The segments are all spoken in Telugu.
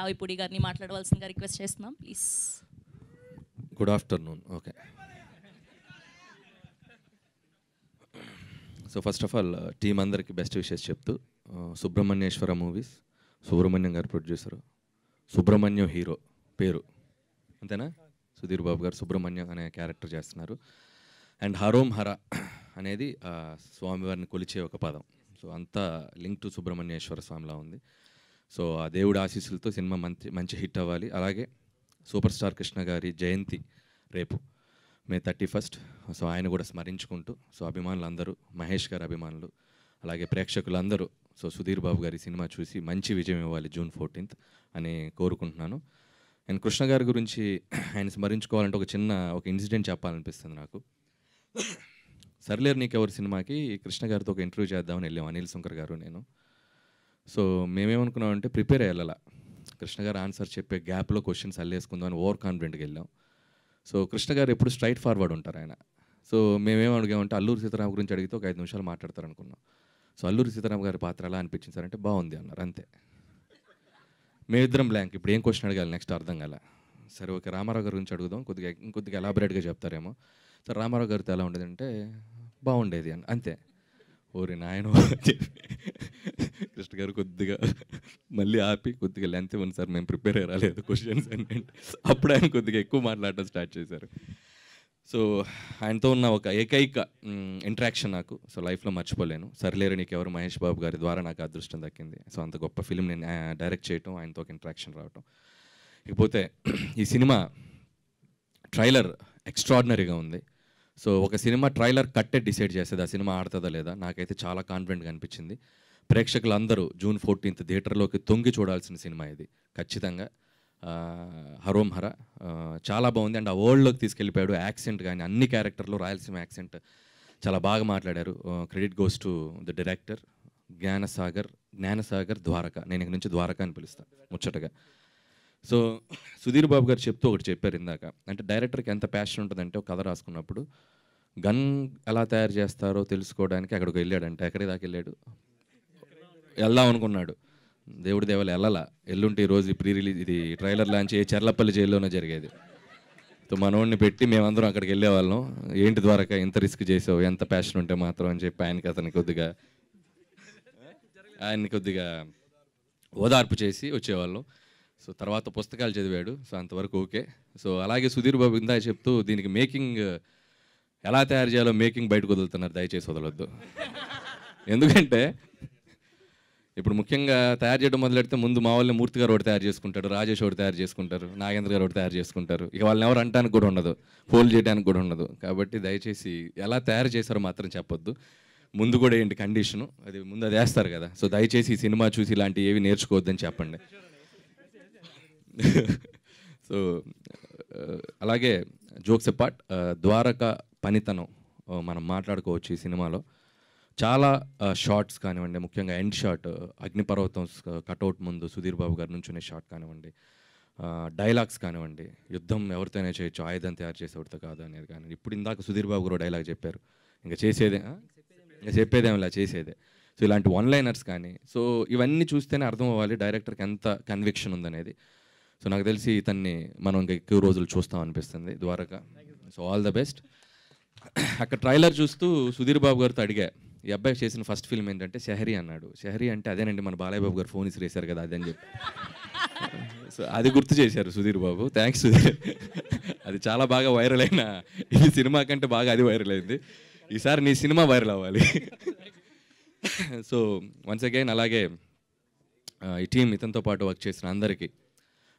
కావిపూడి గారిని మాట్లాడవలసిందిగా రిక్వెస్ట్ చేస్తున్నాం please good afternoon okay so first of all team అందరికీ బెస్ట్ విషెస్ చెప్తూ సుబ్రహ్మణ్యేశ్వర మూవీస్ సుబ్రహ్మణ్యం గారు ప్రొడ్యూసరు సుబ్రహ్మణ్యం హీరో పేరు అంతేనా సుధీర్ బాబు గారు సుబ్రహ్మణ్యం అనే క్యారెక్టర్ చేస్తున్నారు అండ్ హరోం హర అనేది స్వామివారిని కొలిచే ఒక పదం సో అంతా లింక్ టు సుబ్రహ్మణ్యేశ్వర స్వామిలా ఉంది సో ఆ దేవుడి ఆశీస్సులతో సినిమా మంచి మంచి హిట్ అవ్వాలి అలాగే సూపర్ స్టార్ కృష్ణ గారి జయంతి రేపు మే థర్టీ ఫస్ట్ సో ఆయన కూడా స్మరించుకుంటూ సో అభిమానులు అందరూ మహేష్ గారి అభిమానులు అలాగే ప్రేక్షకులందరూ సో సుధీర్ బాబు గారి సినిమా చూసి మంచి విజయం ఇవ్వాలి జూన్ ఫోర్టీన్త్ అని కోరుకుంటున్నాను అండ్ కృష్ణ గారి గురించి ఆయన స్మరించుకోవాలంటే ఒక చిన్న ఒక ఇన్సిడెంట్ చెప్పాలనిపిస్తుంది నాకు సర్లేరు నీకెవరి సినిమాకి కృష్ణ గారితో ఒక ఇంటర్వ్యూ చేద్దామని వెళ్ళాం అనిల్ శంకర్ గారు నేను సో మేమేమనుకున్నాం అంటే ప్రిపేర్ అయ్యాల కృష్ణ గారు ఆన్సర్ చెప్పే గ్యాప్లో క్వశ్చన్స్ అల్లేసుకుందాం అని ఓవర్ కాన్ఫిడెంట్గా వెళ్ళాం సో కృష్ణ గారు ఎప్పుడు స్ట్రైట్ ఫార్వర్డ్ ఉంటారు ఆయన సో మేమేం అడిగామంటే అల్లూరి సీతారాం గురించి అడిగితే ఒక ఐదు నిమిషాలు మాట్లాడతారు అనుకున్నాం సో అల్లూరి సీతారాం గారి పాత్ర ఎలా అనిపించింది సార్ అంటే బాగుంది అన్నారు అంతే మేమిద్దరం బ్లాంక్ ఇప్పుడు ఏం క్వశ్చన్ అడగాలి నెక్స్ట్ అర్థం కాల సరే ఓకే రామారావు గారి గురించి అడుగుదాం కొద్దిగా ఇంకొద్దిగా ఎలాబరేట్గా చెప్తారేమో సార్ రామారావు గారితో ఎలా అంటే బాగుండేది అని అంతే ఓరి నాయన కృష్ణ గారు కొద్దిగా మళ్ళీ ఆపి కొద్దిగా లెంత్ ఇవ్వండి సార్ మేము ప్రిపేర్ రాలేదు క్వశ్చన్స్ అంటే అప్పుడు ఆయన కొద్దిగా ఎక్కువ మాట్లాడటం స్టార్ట్ చేశారు సో ఆయనతో ఉన్న ఒక ఏకైక ఇంట్రాక్షన్ నాకు సో లైఫ్లో మర్చిపోలేను సర్లేరు నీకు ఎవరు మహేష్ బాబు గారి ద్వారా నాకు అదృష్టం దక్కింది సో అంత గొప్ప ఫిలిం నేను డైరెక్ట్ చేయటం ఆయనతో ఒక ఇంట్రాక్షన్ రావటం ఇకపోతే ఈ సినిమా ట్రైలర్ ఎక్స్ట్రాడినరీగా ఉంది సో ఒక సినిమా ట్రైలర్ కట్టే డిసైడ్ చేసేది ఆ సినిమా ఆడుతుందా లేదా నాకైతే చాలా కాన్ఫిడెంట్గా అనిపించింది ప్రేక్షకులందరూ జూన్ ఫోర్టీన్త్ థియేటర్లోకి తొంగి చూడాల్సిన సినిమా ఇది ఖచ్చితంగా హరోం హర చాలా బాగుంది అండ్ ఆ వరల్డ్లోకి తీసుకెళ్ళిపోయాడు యాక్సెంట్ కానీ అన్ని క్యారెక్టర్లు రాయలసీమ యాక్సెంట్ చాలా బాగా మాట్లాడారు credit goes to the director Gnanasagar Gnanasagar Dwaraka నేను ఇక్కడ నుంచి ద్వారక అని పిలుస్తాను ముచ్చటగా సో సుధీర్ బాబు గారు చెప్తూ ఒకటి చెప్పారు ఇందాక అంటే డైరెక్టర్కి ఎంత ప్యాషన్ ఉంటుందంటే ఒక కథ రాసుకున్నప్పుడు గన్ ఎలా తయారు చేస్తారో తెలుసుకోవడానికి అక్కడికి వెళ్ళాడంటే ఎక్కడి దాకా వెళ్ళాడు వెళ్దాం అనుకున్నాడు దేవుడి దేవాలి వెళ్ళాలా ఎల్లుంటే ఈ రోజు ప్రీ రిలీజ్ ఇది ట్రైలర్ లాంచ్ ఏ చెర్లపల్లి జైల్లోనే జరిగేది సో మనోడిని పెట్టి మేమందరం అక్కడికి వెళ్ళేవాళ్ళం ఏంటి ద్వారా ఎంత రిస్క్ చేసావు ఎంత ప్యాషన్ ఉంటే మాత్రం అని చెప్పి ఆయనకి అతని కొద్దిగా ఆయన్ని కొద్దిగా ఓదార్పు చేసి వచ్చేవాళ్ళం సో తర్వాత పుస్తకాలు చదివాడు సో అంతవరకు ఓకే సో అలాగే సుధీర్ బాబు ఇందా చెప్తూ దీనికి మేకింగ్ ఎలా తయారు చేయాలో మేకింగ్ బయటకు వదులుతున్నారు దయచేసి వదలొద్దు ఎందుకంటే ఇప్పుడు ముఖ్యంగా తయారు చేయడం మొదలెడితే ముందు మా వాళ్ళని మూర్తి గారు ఒకటి తయారు చేసుకుంటాడు రాజేష్ ఒకటి తయారు చేసుకుంటారు నాగేంద్ర గారు ఒకటి తయారు చేసుకుంటారు ఇక వాళ్ళని ఎవరు అంటానికి కూడా ఉండదు ఫోల్ చేయడానికి కూడా ఉండదు కాబట్టి దయచేసి ఎలా తయారు చేశారో మాత్రం చెప్పొద్దు ముందు కూడా ఏంటి కండిషను అది ముందు అది వేస్తారు కదా సో దయచేసి ఈ సినిమా చూసి ఇలాంటివి ఏవి నేర్చుకోవద్దని చెప్పండి సో అలాగే జోక్స్ పార్ట్ ద్వారక పనితనం మనం మాట్లాడుకోవచ్చు ఈ సినిమాలో చాలా షార్ట్స్ కానివ్వండి ముఖ్యంగా ఎండ్ షార్ట్ అగ్నిపర్వతం కటౌట్ ముందు సుధీర్ బాబు గారి నుంచునే షార్ట్ కానివ్వండి డైలాగ్స్ కానివ్వండి యుద్ధం ఎవరితోనే చేయొచ్చు ఆయుధం తయారు చేసేవాడితో కాదు అనేది కానీ ఇప్పుడు ఇందాక సుధీర్ బాబు గారు డైలాగ్ చెప్పారు ఇంకా చేసేదే చెప్పేదేం ఇలా చేసేదే సో ఇలాంటి వన్ లైనర్స్ కానీ సో ఇవన్నీ చూస్తేనే అర్థం అవ్వాలి డైరెక్టర్కి ఎంత కన్విక్షన్ ఉందనేది సో నాకు తెలిసి ఇతన్ని మనం ఇంకా ఎక్కువ రోజులు చూస్తాం అనిపిస్తుంది Dwaraka so all the best అక్కడ ట్రైలర్ చూస్తూ సుధీర్ బాబు గారితో అడిగా ఈ అబ్బాయి చేసిన ఫస్ట్ ఫిల్మ్ ఏంటంటే షహరీ అన్నాడు షహరీ అంటే అదేనండి మన బాలయ్య బాబు గారు ఫోన్ వేశారు కదా అదని చెప్పి సో అది గుర్తు చేశారు సుధీర్ బాబు థ్యాంక్స్ సుధీర్ అది చాలా బాగా వైరల్ అయిన ఈ సినిమా కంటే బాగా అది వైరల్ అయింది ఈసారి నీ సినిమా వైరల్ అవ్వాలి సో వన్స్ అగైన్ అలాగే ఈ టీం ఇతనితో పాటు వర్క్ చేసిన అందరికీ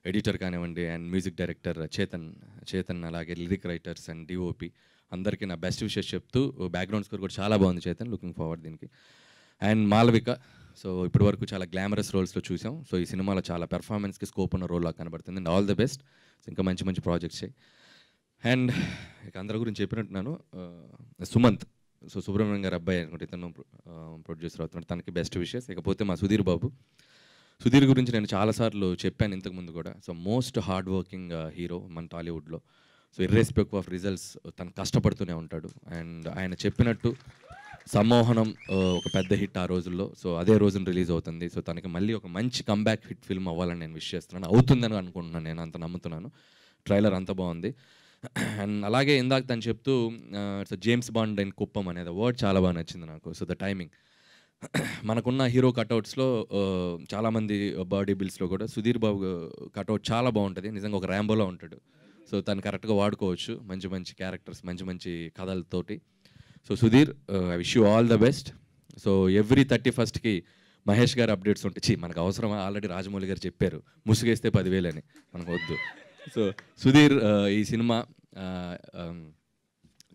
ఎడిటర్ కానివ్వండి and music director Chetan Chetan అలాగే లిరిక్ రైటర్స్ అండ్ డిఓపి అందరికీ నా బెస్ట్ విషెస్ చెప్తూ బ్యాక్గ్రౌండ్ స్కోర్ కూడా చాలా బాగుంది చేతన్ లుకింగ్ ఫార్వర్డ్ దీనికి అండ్ మాలవిక సో ఇప్పటి వరకు చాలా గ్లామరస్ రోల్స్లో చూసాం సో ఈ సినిమాలో చాలా పెర్ఫార్మెన్స్కి స్కోప్ ఉన్న రోల్లో కనబడుతుంది అండ్ ఆల్ ద బెస్ట్ ఇంకా మంచి మంచి ప్రాజెక్ట్స్ అండ్ ఇక అందరి గురించి చెప్పినట్టున్నాను సుమంత్ సో సుబ్రహ్మణ్యం గారు అబ్బాయి అనుకుంటే ఇతను ప్రొడ్యూసర్ అవుతున్నాడు తనకి బెస్ట్ విషయస్ ఇకపోతే మా సుధీర్ బాబు సుధీర్ గురించి నేను చాలాసార్లు చెప్పాను ఇంతకుముందు కూడా so most hard working hero మన టాలీవుడ్లో సో ఇర్రెస్పెక్ట్ ఆఫ్ రిజల్ట్స్ తను కష్టపడుతూనే ఉంటాడు అండ్ ఆయన చెప్పినట్టు సమ్మోహనం uh, ఒక పెద్ద హిట్ ఆ రోజుల్లో సో అదే రోజున రిలీజ్ అవుతుంది సో తనకి మళ్ళీ ఒక మంచి కంబ్యాక్ హిట్ ఫిల్మ్ అవ్వాలని నేను విష్ చేస్తున్నాను అవుతుందని అనుకుంటున్నాను నేను అంత నమ్ముతున్నాను ట్రైలర్ అంత బాగుంది అండ్ అలాగే ఇందాక తను చెప్తూ James uh, Bond and Kuppam అనేది వర్డ్ చాలా బాగా నచ్చింది నాకు సో ద టైమింగ్ మనకున్న హీరో కట్అవుట్స్లో చాలామంది బాడీ బిల్స్లో కూడా సుధీర్ బాబు కట్అవుట్ చాలా బాగుంటుంది నిజంగా ఒక ర్యాంబోలో ఉంటాడు సో తను కరెక్ట్గా వాడుకోవచ్చు మంచి మంచి క్యారెక్టర్స్ మంచి మంచి కథలతోటి so Sudheer I wish you all the best so every thirty ఫస్ట్కి మహేష్ గారు అప్డేట్స్ ఉంటే చీ మనకు అవసరమా ఆల్రెడీ రాజమౌళి గారు చెప్పారు ముసుగేస్తే పదివేలని మనకు వద్దు సో సుధీర్ ఈ సినిమా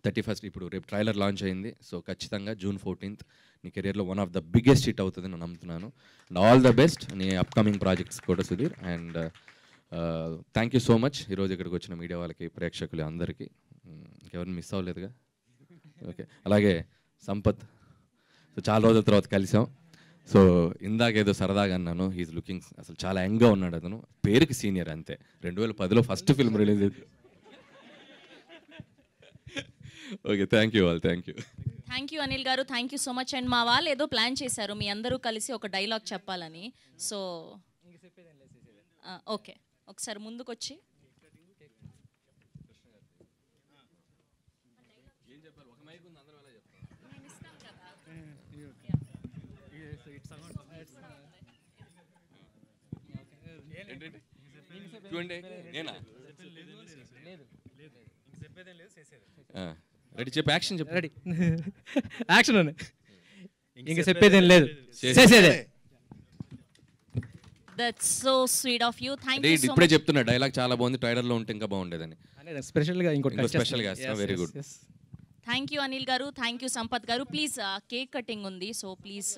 థర్టీ ఫస్ట్ ఇప్పుడు రేపు ట్రైలర్ లాంచ్ అయింది సో ఖచ్చితంగా జూన్ ఫోర్టీన్త్ నీ కెరియర్లో one of the biggest hit అవుతుంది నేను నమ్ముతున్నాను అండ్ ఆల్ ద బెస్ట్ నీ అప్కమింగ్ ప్రాజెక్ట్స్ కూడా Sudheer and thank you so much ఈరోజు ఇక్కడికి వచ్చిన మీడియా వాళ్ళకి ప్రేక్షకులు అందరికీ ఇంకెవరిని మిస్ అవ్వలేదుగా ఓకే అలాగే సంపత్ సో చాలా రోజుల తర్వాత కలిసాం సో ఇందాకేదో సరదాగా అన్నాను హీఈస్ లుకింగ్ అసలు చాలా యంగ్గా ఉన్నాడు అతను పేరుకి సీనియర్ అంతే రెండు వేల పదిలో ఫస్ట్ ఫిల్మ్ రిలీజ్ అయింది ఓకే థ్యాంక్ యూ వాళ్ళు thank you thank you Anil garu thank you so much and మా వాళ్ళు ఏదో ప్లాన్ చేశారు మీ అందరూ కలిసి ఒక డైలాగ్ చెప్పాలని సో ఓకే uh, ఒకసారి ముందుకొచ్చి నేనా లేదు లేదు చెప్పేదేం లేదు చేసేది రెడీ చెప్పు యాక్షన్ చెప్పు రెడీ యాక్షన్ ఇంకా చెప్పేదేం లేదు చేసేదే that's so sweet of you ఇప్పుడే చెప్తున్నా డైలాగ్ చాలా బాగుంది ట్రైలర్ లో ఉంటే ఇంకా బాగుండేదని స్పెషల్ గా స్పెషల్ గా very good thank you Anil garu thank you Sampath garu please cake cutting ఉంది సో ప్లీజ్